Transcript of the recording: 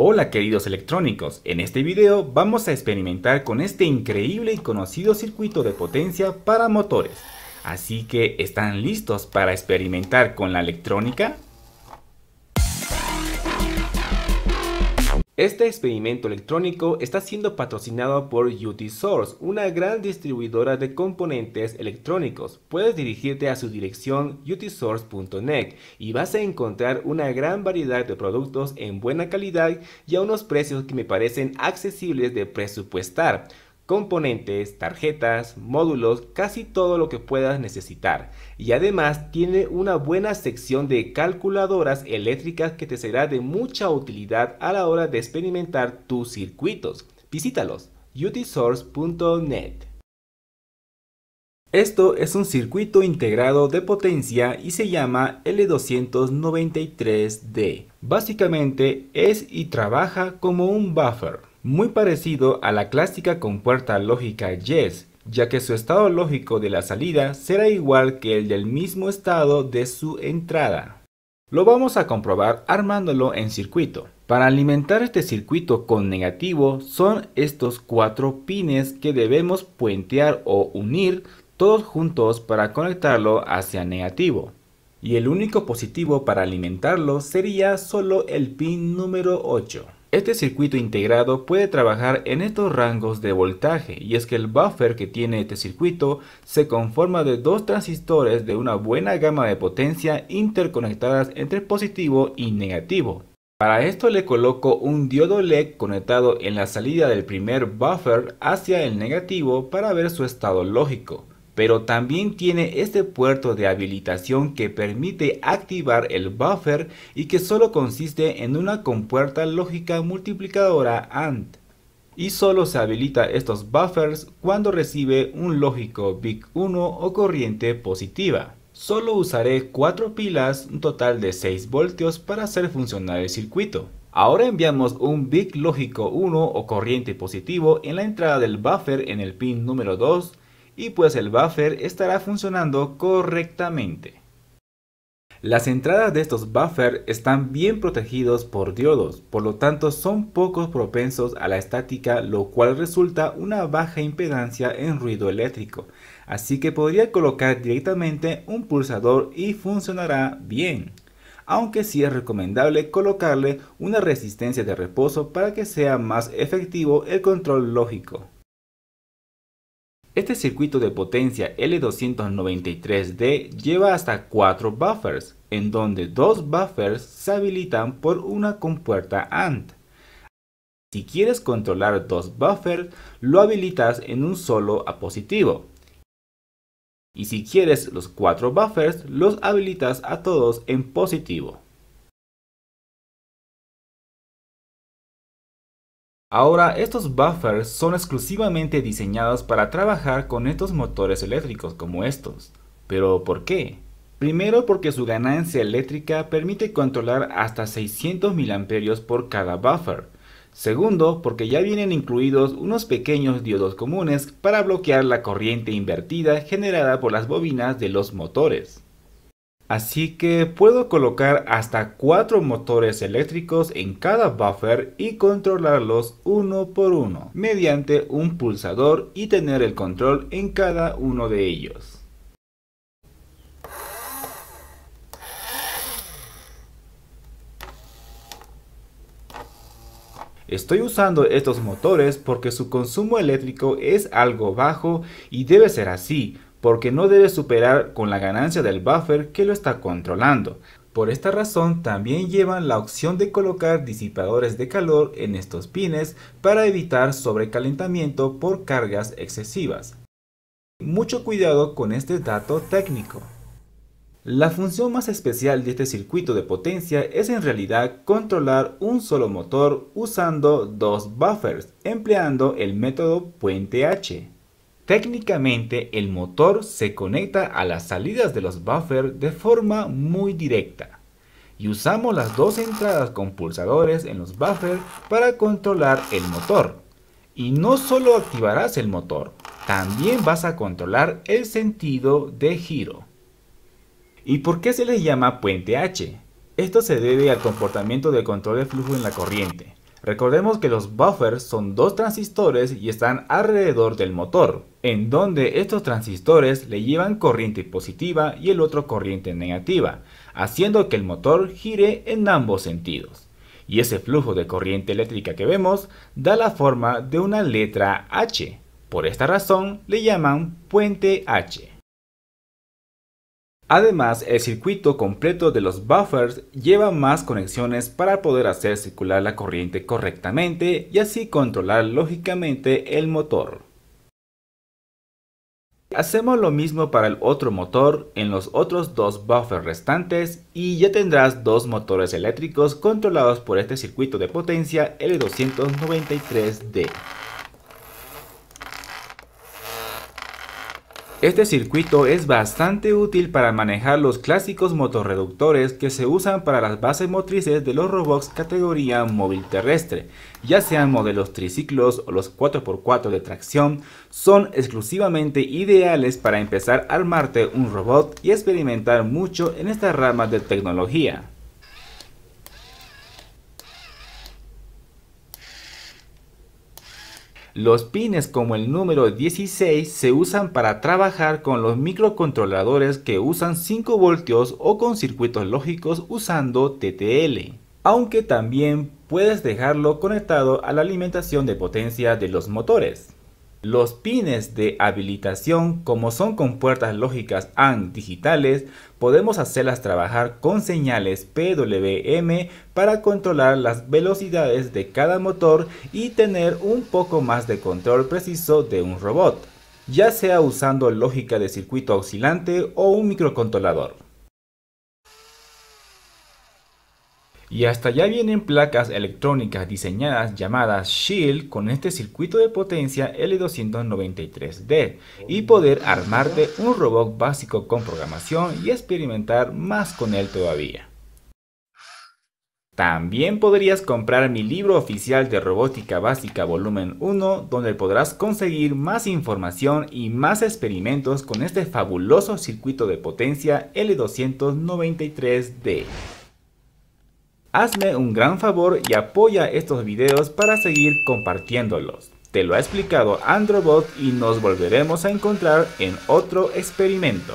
Hola queridos electrónicos, en este video vamos a experimentar con este increíble y conocido circuito de potencia para motores. Así que, ¿están listos para experimentar con la electrónica? Este experimento electrónico está siendo patrocinado por Source, una gran distribuidora de componentes electrónicos. Puedes dirigirte a su dirección utsource.net y vas a encontrar una gran variedad de productos en buena calidad y a unos precios que me parecen accesibles de presupuestar componentes, tarjetas, módulos, casi todo lo que puedas necesitar. Y además tiene una buena sección de calculadoras eléctricas que te será de mucha utilidad a la hora de experimentar tus circuitos. Visítalos, utisource.net. Esto es un circuito integrado de potencia y se llama L293D. Básicamente es y trabaja como un buffer muy parecido a la clásica compuerta lógica yes, ya que su estado lógico de la salida será igual que el del mismo estado de su entrada. Lo vamos a comprobar armándolo en circuito. Para alimentar este circuito con negativo son estos cuatro pines que debemos puentear o unir todos juntos para conectarlo hacia negativo. Y el único positivo para alimentarlo sería solo el pin número 8. Este circuito integrado puede trabajar en estos rangos de voltaje y es que el buffer que tiene este circuito se conforma de dos transistores de una buena gama de potencia interconectadas entre positivo y negativo. Para esto le coloco un diodo LED conectado en la salida del primer buffer hacia el negativo para ver su estado lógico pero también tiene este puerto de habilitación que permite activar el buffer y que solo consiste en una compuerta lógica multiplicadora AND. Y solo se habilita estos buffers cuando recibe un lógico big 1 o corriente positiva. Solo usaré 4 pilas, un total de 6 voltios para hacer funcionar el circuito. Ahora enviamos un bit lógico 1 o corriente positivo en la entrada del buffer en el pin número 2 y pues el buffer estará funcionando correctamente. Las entradas de estos buffers están bien protegidos por diodos, por lo tanto son pocos propensos a la estática, lo cual resulta una baja impedancia en ruido eléctrico. Así que podría colocar directamente un pulsador y funcionará bien. Aunque sí es recomendable colocarle una resistencia de reposo para que sea más efectivo el control lógico. Este circuito de potencia L293D lleva hasta 4 buffers, en donde dos buffers se habilitan por una compuerta AND. Si quieres controlar dos buffers, lo habilitas en un solo a positivo. Y si quieres los cuatro buffers, los habilitas a todos en positivo. Ahora estos buffers son exclusivamente diseñados para trabajar con estos motores eléctricos como estos. ¿Pero por qué? Primero porque su ganancia eléctrica permite controlar hasta 600 amperios por cada buffer. Segundo, porque ya vienen incluidos unos pequeños diodos comunes para bloquear la corriente invertida generada por las bobinas de los motores. Así que puedo colocar hasta 4 motores eléctricos en cada buffer y controlarlos uno por uno mediante un pulsador y tener el control en cada uno de ellos. Estoy usando estos motores porque su consumo eléctrico es algo bajo y debe ser así, porque no debe superar con la ganancia del buffer que lo está controlando. Por esta razón también llevan la opción de colocar disipadores de calor en estos pines para evitar sobrecalentamiento por cargas excesivas. Mucho cuidado con este dato técnico. La función más especial de este circuito de potencia es en realidad controlar un solo motor usando dos buffers, empleando el método puente H. Técnicamente el motor se conecta a las salidas de los buffers de forma muy directa y usamos las dos entradas con pulsadores en los buffers para controlar el motor. Y no solo activarás el motor, también vas a controlar el sentido de giro. ¿Y por qué se le llama puente H? Esto se debe al comportamiento de control de flujo en la corriente. Recordemos que los buffers son dos transistores y están alrededor del motor, en donde estos transistores le llevan corriente positiva y el otro corriente negativa, haciendo que el motor gire en ambos sentidos. Y ese flujo de corriente eléctrica que vemos da la forma de una letra H. Por esta razón le llaman puente H. Además, el circuito completo de los buffers lleva más conexiones para poder hacer circular la corriente correctamente y así controlar lógicamente el motor. Hacemos lo mismo para el otro motor en los otros dos buffers restantes y ya tendrás dos motores eléctricos controlados por este circuito de potencia L293D. Este circuito es bastante útil para manejar los clásicos motorreductores que se usan para las bases motrices de los robots categoría móvil terrestre, ya sean modelos triciclos o los 4x4 de tracción, son exclusivamente ideales para empezar a armarte un robot y experimentar mucho en estas ramas de tecnología. Los pines como el número 16 se usan para trabajar con los microcontroladores que usan 5 voltios o con circuitos lógicos usando TTL, aunque también puedes dejarlo conectado a la alimentación de potencia de los motores. Los pines de habilitación, como son con puertas lógicas AND digitales, podemos hacerlas trabajar con señales PWM para controlar las velocidades de cada motor y tener un poco más de control preciso de un robot, ya sea usando lógica de circuito oscilante o un microcontrolador. Y hasta ya vienen placas electrónicas diseñadas llamadas Shield con este circuito de potencia L293D y poder armarte un robot básico con programación y experimentar más con él todavía. También podrías comprar mi libro oficial de robótica básica volumen 1 donde podrás conseguir más información y más experimentos con este fabuloso circuito de potencia L293D. Hazme un gran favor y apoya estos videos para seguir compartiéndolos. Te lo ha explicado Androbot y nos volveremos a encontrar en otro experimento.